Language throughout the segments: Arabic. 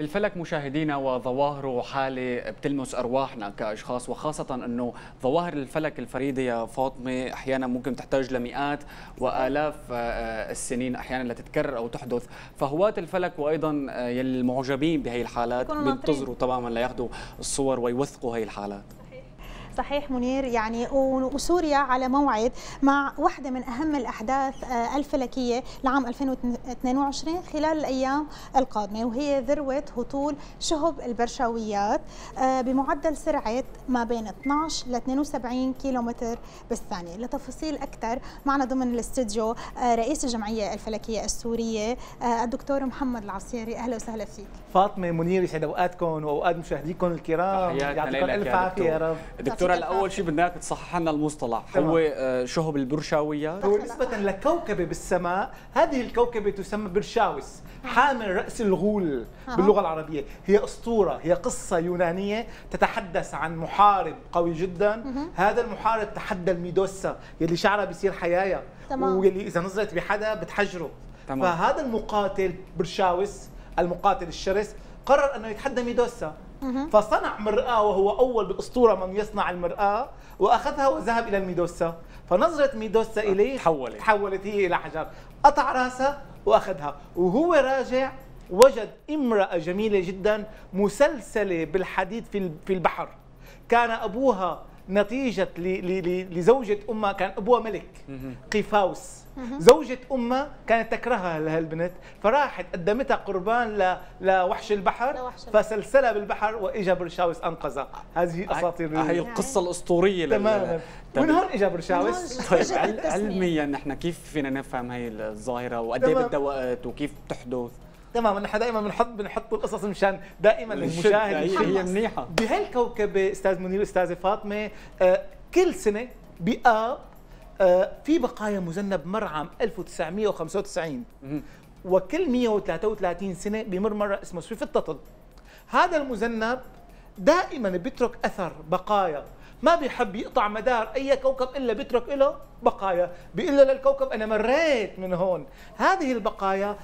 الفلك مشاهدينا وظواهره حالة بتلمس أرواحنا كأشخاص وخاصة أنه ظواهر الفلك الفريدة يا فاطمة أحيانا ممكن تحتاج لمئات وآلاف آه، آه، السنين أحيانا لتتكرر أو تحدث فهواة الفلك وأيضا آه، المعجبين بهي الحالات بينتظروا طبعا لياخذوا الصور ويوثقوا هي الحالات صحيح منير يعني وسوريا على موعد مع واحدة من أهم الأحداث آه، الفلكية لعام 2022 خلال الأيام القادمة وهي ذروة هطول شهب البرشاويات آه، بمعدل سرعة ما بين 12 ل 72 كيلومتر بالثانية لتفاصيل أكثر معنا ضمن الاستديو آه، رئيس الجمعية الفلكية السورية الدكتور محمد العصيري أهلا وسهلا فيك فاطمة منير يسعد أوقاتكم وأوقات مشاهديكم الكرام يعطيكم ألف عافية يا رب دكتوره الاول شيء بدنا اياك تصحح لنا المصطلح هو آه، شهب البرشاويه هو نسبه لكوكبه بالسماء هذه الكوكبه تسمى برشاوس حامل راس الغول باللغه العربيه هي اسطوره هي قصه يونانيه تتحدث عن محارب قوي جدا هذا المحارب تحدى الميدوسا يلي شعرها بيصير حيايا تمام واللي اذا نظرت بحدا بتحجره تمام. فهذا المقاتل برشاوس المقاتل الشرس قرر انه يتحدى ميدوسا فصنع مرآة وهو أول بالأسطورة من يصنع المرآة وأخذها وذهب إلى الميدوسا فنظرة ميدوسا آه، إليه تحولت تحولت هي إلى حجر قطع رأسها وأخذها وهو راجع وجد امرأة جميلة جدا مسلسلة بالحديد في البحر كان أبوها نتيجة لزوجة أمها كان أبوها ملك قيفاوس زوجة أمها كانت تكرهها لهالبنت فراحت قدمتها قربان لوحش البحر لوحش فسلسلها بالبحر وإجا برشاوس أنقذها هذه أه، أساطير هي القصة الأسطورية تماما من هون إجا برشاوس طيب، علميا نحن كيف فينا نفهم هي الظاهرة وقد إيه بدها وقت وكيف بتحدث تمام نحن دائما بنحط بنحط القصص مشان دائما المشاهد هي, هي منيحه بهالكوكب استاذ منير استاذه فاطمه آه، كل سنه بآب آه، في بقايا مذنب مر عام 1995 وكل 133 سنه بمر مره اسمه سويف التطل هذا المذنب دائما بيترك اثر بقايا ما بيحب يقطع مدار اي كوكب الا بيترك له بقايا بيقول له للكوكب انا مريت من هون هذه البقايا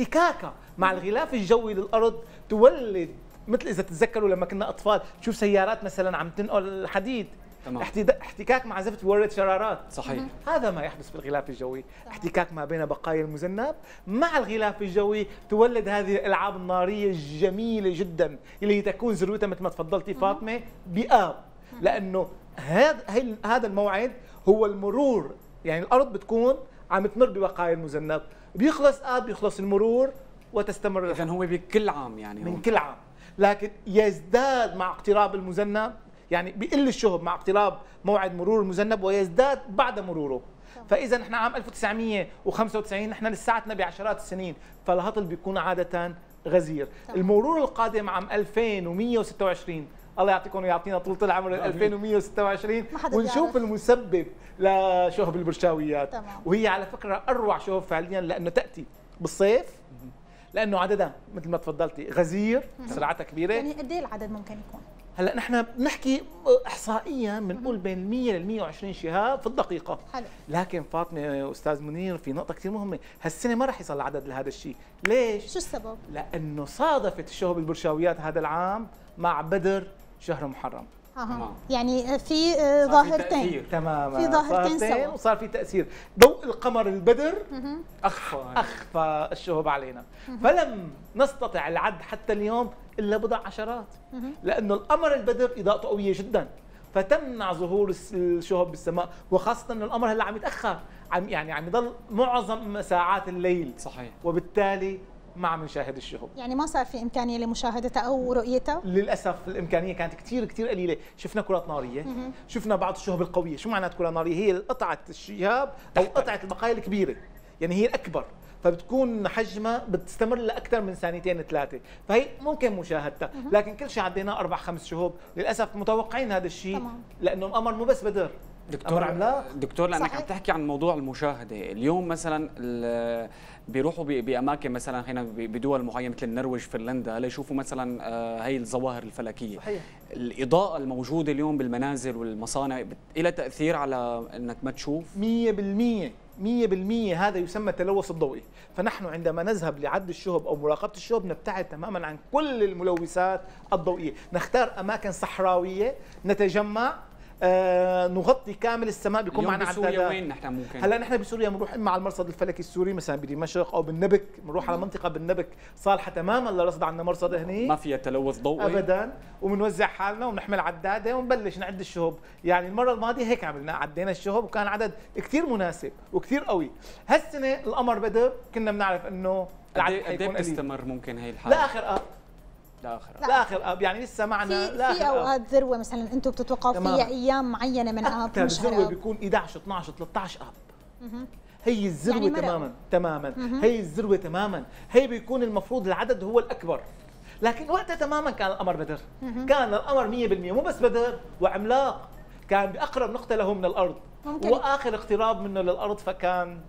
احتكاكها مع الغلاف الجوي للارض تولد مثل اذا تتذكروا لما كنا اطفال تشوف سيارات مثلا عم تنقل الحديد تمام. احتكاك مع زفت بيورد شرارات صحيح هذا ما يحدث في الغلاف الجوي صح. احتكاك ما بين بقايا المذنب مع الغلاف الجوي تولد هذه الالعاب الناريه الجميله جدا اللي تكون ذروتها مثل ما تفضلتي فاطمه بآب لانه هذا هذا الموعد هو المرور يعني الارض بتكون عم تمر ببقايا المذنب بيخلص اب بيخلص المرور وتستمر اذا هو بكل عام يعني من كل عام لكن يزداد مع اقتراب المذنب يعني بيقل الشهب مع اقتراب موعد مرور المذنب ويزداد بعد مروره فاذا نحن عام 1995 نحن لساتنا بعشرات السنين فالهطل بيكون عاده غزير المرور القادم عام 2126 الله يعطيكم ويعطينا طولة العمر 2126 ونشوف المسبب لشهب البرشاويات تمام. وهي على فكرة أروع شهب فعليا لأنه تأتي بالصيف لأنه عددها مثل ما تفضلتي غزير سرعتها كبيرة يعني قد إيه العدد ممكن يكون؟ هلا نحن بنحكي احصائيا بنقول بين 100 ل 120 شهاب في الدقيقه حلو. لكن فاطمه استاذ منير في نقطه كثير مهمه هالسنه ما راح يصل العدد لهذا الشيء ليش شو السبب لانه صادفت الشهب البرشاويات هذا العام مع بدر شهر محرم أه. يعني في آه، ظاهرتين تماما في ظاهرتين سوا وصار في تاثير ضوء القمر البدر اخفى اخفى الشهب علينا فلم نستطع العد حتى اليوم الا بضع عشرات لانه القمر البدر اضاءته قويه جدا فتمنع ظهور الشهب بالسماء وخاصه انه القمر هلا عم يتاخر عم يعني عم يضل معظم ساعات الليل صحيح وبالتالي مع مشاهد الشهب يعني ما صار في إمكانية لمشاهدتها أو رؤيتها للأسف الإمكانية كانت كثير كثير قليلة شفنا كرات نارية شفنا بعض الشهب القوية شو معنات كرة نارية؟ هي قطعة الشهاب أو قطعة البقايا الكبيرة يعني هي الأكبر فبتكون حجمها بتستمر لاكثر من ثانيتين ثلاثه فهي ممكن مشاهدتها لكن كل شيء عديناه اربع خمس شهوب للاسف متوقعين هذا الشيء لانه الامر مو بس بدر دكتور عملاق دكتور لانك صحيح. عم تحكي عن موضوع المشاهده اليوم مثلا بيروحوا باماكن مثلا هنا بدول معينه مثل النرويج فنلندا ليشوفوا مثلا هي آه، الظواهر الفلكيه صحيح. الاضاءه الموجوده اليوم بالمنازل والمصانع لها تاثير على انك ما تشوف 100% 100% هذا يسمى التلوث الضوئي فنحن عندما نذهب لعد الشهب أو مراقبة الشهب نبتعد تماما عن كل الملوثات الضوئية نختار أماكن صحراوية نتجمع آه نغطي كامل السماء بيكون معنا على سوريا وين نحن ممكن هلا نحن بسوريا بنروح اما على المرصد الفلكي السوري مثلا بدمشق او بالنبك بنروح على منطقه بالنبك صالحه تماما لرصد عندنا مرصد هني ما فيها تلوث ضوئي ابدا وبنوزع حالنا وبنحمل عداده ونبلش نعد الشهب يعني المره الماضيه هيك عملنا عدينا الشهب وكان عدد كثير مناسب وكثير قوي هالسنه القمر بدر كنا بنعرف انه قد ايه, إيه بتستمر ممكن هي الحاله لاخر آه لاخر لاخر آه، يعني لسه معنا في, في آه. اوقات ذروه مثلا انتم بتتوقعوا فيها ايام معينه من اب اكثر ذروه بيكون 11 12 13 اب هي الذروه يعني تماما تماما هي الذروه تماما هي بيكون المفروض العدد هو الاكبر لكن وقتها تماما كان القمر بدر كان القمر 100% مو بس بدر وعملاق كان باقرب نقطه له من الارض ممكن. واخر اقتراب منه للارض فكان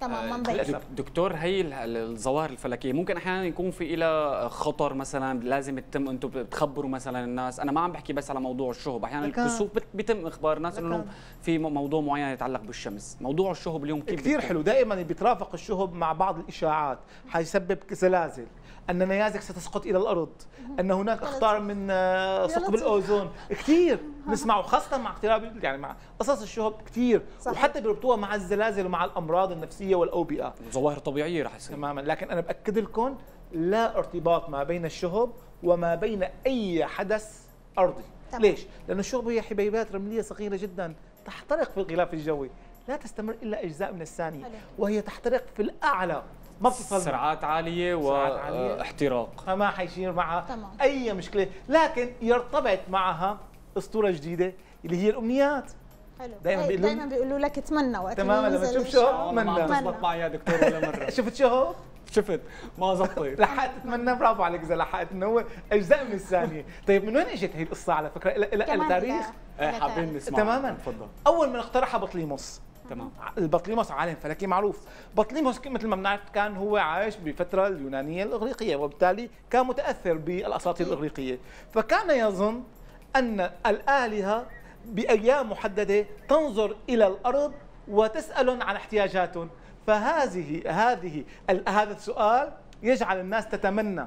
تمام ما آه، دكتور هي الظواهر الفلكيه ممكن احيانا يكون في إلى خطر مثلا لازم تتم انتم بتخبروا مثلا الناس انا ما عم بحكي بس على موضوع الشهب احيانا الكسوف بيتم اخبار الناس انه في موضوع معين يتعلق بالشمس موضوع الشهب اليوم كيف كثير حلو دائما بيترافق الشهب مع بعض الاشاعات حيسبب زلازل ان نيازك ستسقط الى الارض ان هناك اخطار من آه، ثقب الاوزون كثير نسمعه خاصه مع اقتراب يعني مع قصص الشهب كثير وحتى بيربطوها مع الزلازل ومع الامراض النفسيه والاوبئه ظواهر طبيعيه رح يصير تماما لكن انا باكد لكم لا ارتباط ما بين الشهب وما بين اي حدث ارضي طبعا. ليش لانه الشهب هي حبيبات رمليه صغيره جدا تحترق في الغلاف الجوي لا تستمر الا اجزاء من الثانيه وهي تحترق في الاعلى ما بتصل سرعات عاليه واحتراق آه، فما حيصير معها تمام. اي مشكله لكن يرتبط معها اسطوره جديده اللي هي الامنيات حلو دائما بيقولوا دائما بيقولوا لك اتمنى وقت تماما لما تشوف شو اتمنى ما بزبط معي يا دكتور ولا مره شفت شو شفت ما زبطت لحقت اتمنى برافو عليك اذا لحقت انه هو اجزاء من الثانيه طيب من وين اجت هي القصه على فكره لها تاريخ حابين نسمع تماما تفضل اول من اقترحها بطليموس تمام البطليموس عالم فلكي معروف بطليموس مثل ما بنعرف كان هو عايش بفتره اليونانيه الاغريقيه وبالتالي كان متاثر بالاساطير الاغريقيه فكان يظن ان الالهه بايام محدده تنظر الى الارض وتسال عن احتياجاتهم فهذه هذه هذا السؤال يجعل الناس تتمنى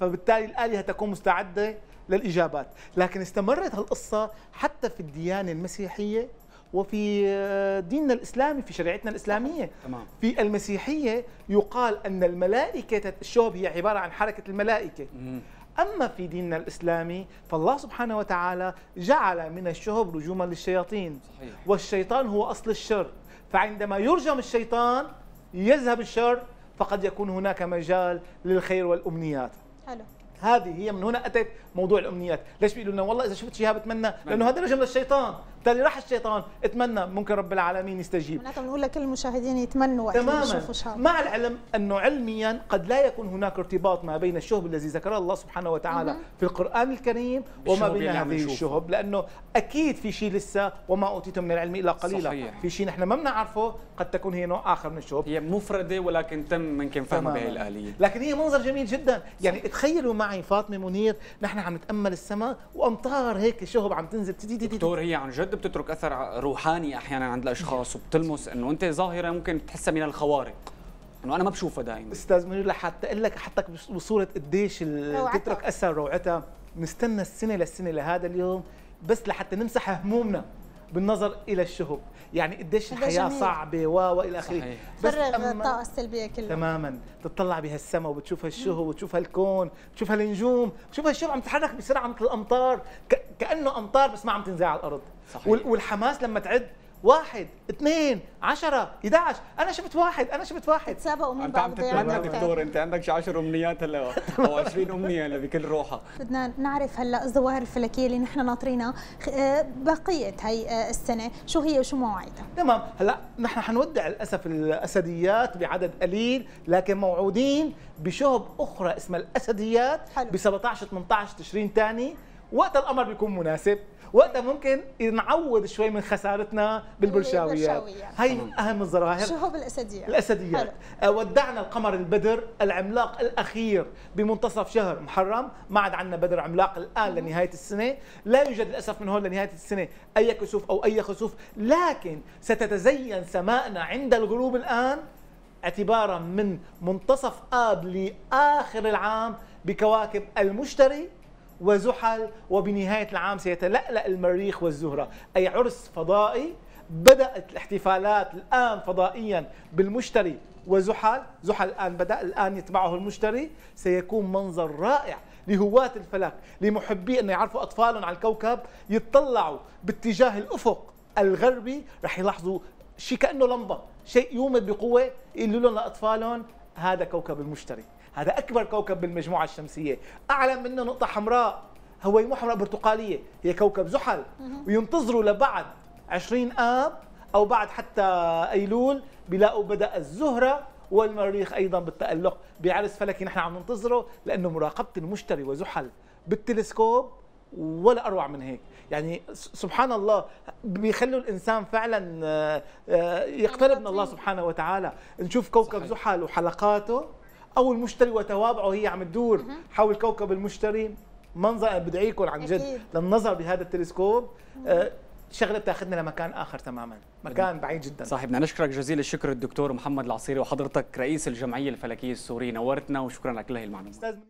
فبالتالي الالهه تكون مستعده للاجابات لكن استمرت هالقصه حتى في الديانه المسيحيه وفي آه، ديننا الاسلامي في شريعتنا الاسلاميه تمام. في المسيحيه يقال ان الملائكه الشوب هي عباره عن حركه الملائكه مم. اما في ديننا الاسلامي فالله سبحانه وتعالى جعل من الشهب رجوما للشياطين صحيح. والشيطان هو اصل الشر فعندما يرجم الشيطان يذهب الشر فقد يكون هناك مجال للخير والامنيات حلو هذه هي من هنا اتت موضوع الامنيات ليش بيقولوا لنا والله اذا شفت شيء بتمنى لانه هذا رجم للشيطان بالتالي راح الشيطان اتمنى ممكن رب العالمين يستجيب معناتها بنقول لكل المشاهدين يتمنوا تماما مع العلم انه علميا قد لا يكون هناك ارتباط ما بين الشهب الذي ذكره الله سبحانه وتعالى مم. في القران الكريم وما بين يعني هذه الشهب لانه اكيد في شيء لسه وما اوتيتم من العلم الا قليلا صحيح. في شيء نحن ما بنعرفه قد تكون هي نوع اخر من الشهب هي مفرده ولكن تم ممكن فهمها بهي الاليه لكن هي منظر جميل جدا يعني صح. تخيلوا معي فاطمه منير نحن عم نتامل السماء وامطار هيك شهب عم تنزل دكتور هي عن جد بتترك اثر روحاني احيانا عند الاشخاص وبتلمس انه انت ظاهره ممكن تحسها من الخوارق انه انا ما بشوفها دائما استاذ منير لحتى اقول لك حتى بصوره قديش بتترك اثر روعتها نستنى السنه للسنه لهذا اليوم بس لحتى نمسح همومنا بالنظر الى الشهب يعني قديش الحياه صعبه و والى اخره بس فرغ الطاقه السلبيه كلها تماما تطلع بهالسما وبتشوف هالشهب وبتشوف هالكون بتشوف هالنجوم بتشوف هالشهب عم تتحرك بسرعه مثل الامطار كانه امطار بس ما عم تنزع على الارض صحيح. والحماس لما تعد واحد اثنين عشرة 11 انا شفت واحد انا شفت واحد سبقوا من بعض عم دكتور انت عندك 10 امنيات هلا او 20 امنيه هلا بكل روحها بدنا نعرف هلا الظواهر الفلكيه اللي نحن ناطرينها آه، بقيه هي آه، السنه شو هي وشو مواعيدها تمام هلا نحن حنودع للاسف الاسديات بعدد قليل لكن موعودين بشهب اخرى اسمها الاسديات ب 17 18 تشرين ثاني وقت القمر بيكون مناسب وقتها ممكن نعوض شوي من خسارتنا بالبرشاويات هي اهم الظواهر هو بالاسديات الاسديات آه، ودعنا القمر البدر العملاق الاخير بمنتصف شهر محرم ما عاد عندنا بدر عملاق الان لنهايه السنه لا يوجد للاسف من هون لنهايه السنه اي كسوف او اي خسوف لكن ستتزين سماءنا عند الغروب الان اعتبارا من منتصف اب لاخر العام بكواكب المشتري وزحل وبنهاية العام سيتلألأ المريخ والزهرة أي عرس فضائي بدأت الاحتفالات الآن فضائيا بالمشتري وزحل زحل الآن بدأ الآن يتبعه المشتري سيكون منظر رائع لهواة الفلك لمحبي أن يعرفوا أطفالهم على الكوكب يتطلعوا باتجاه الأفق الغربي رح يلاحظوا شيء كأنه لمبة شيء يومد بقوة يقولوا لهم لأطفالهم هذا كوكب المشتري هذا أكبر كوكب بالمجموعة الشمسية أعلى منه نقطة حمراء هو مو حمراء برتقالية هي كوكب زحل وينتظروا لبعد 20 آب أو بعد حتى أيلول بيلاقوا بدأ الزهرة والمريخ أيضا بالتألق بعرس فلكي نحن عم ننتظره لأنه مراقبة المشتري وزحل بالتلسكوب ولا اروع من هيك يعني سبحان الله بيخلوا الانسان فعلا آه، آه، يقترب من الله سبحانه وتعالى نشوف كوكب زحل وحلقاته او المشتري وتوابعه هي عم تدور حول كوكب المشتري منظر بدعيكم عن جد للنظر بهذا التلسكوب آه، شغله بتاخذنا لمكان اخر تماما مكان بعيد جدا صاحبنا بدنا نشكرك جزيل الشكر الدكتور محمد العصيري وحضرتك رئيس الجمعيه الفلكيه السوريه نورتنا وشكرا لك لهي المعلومات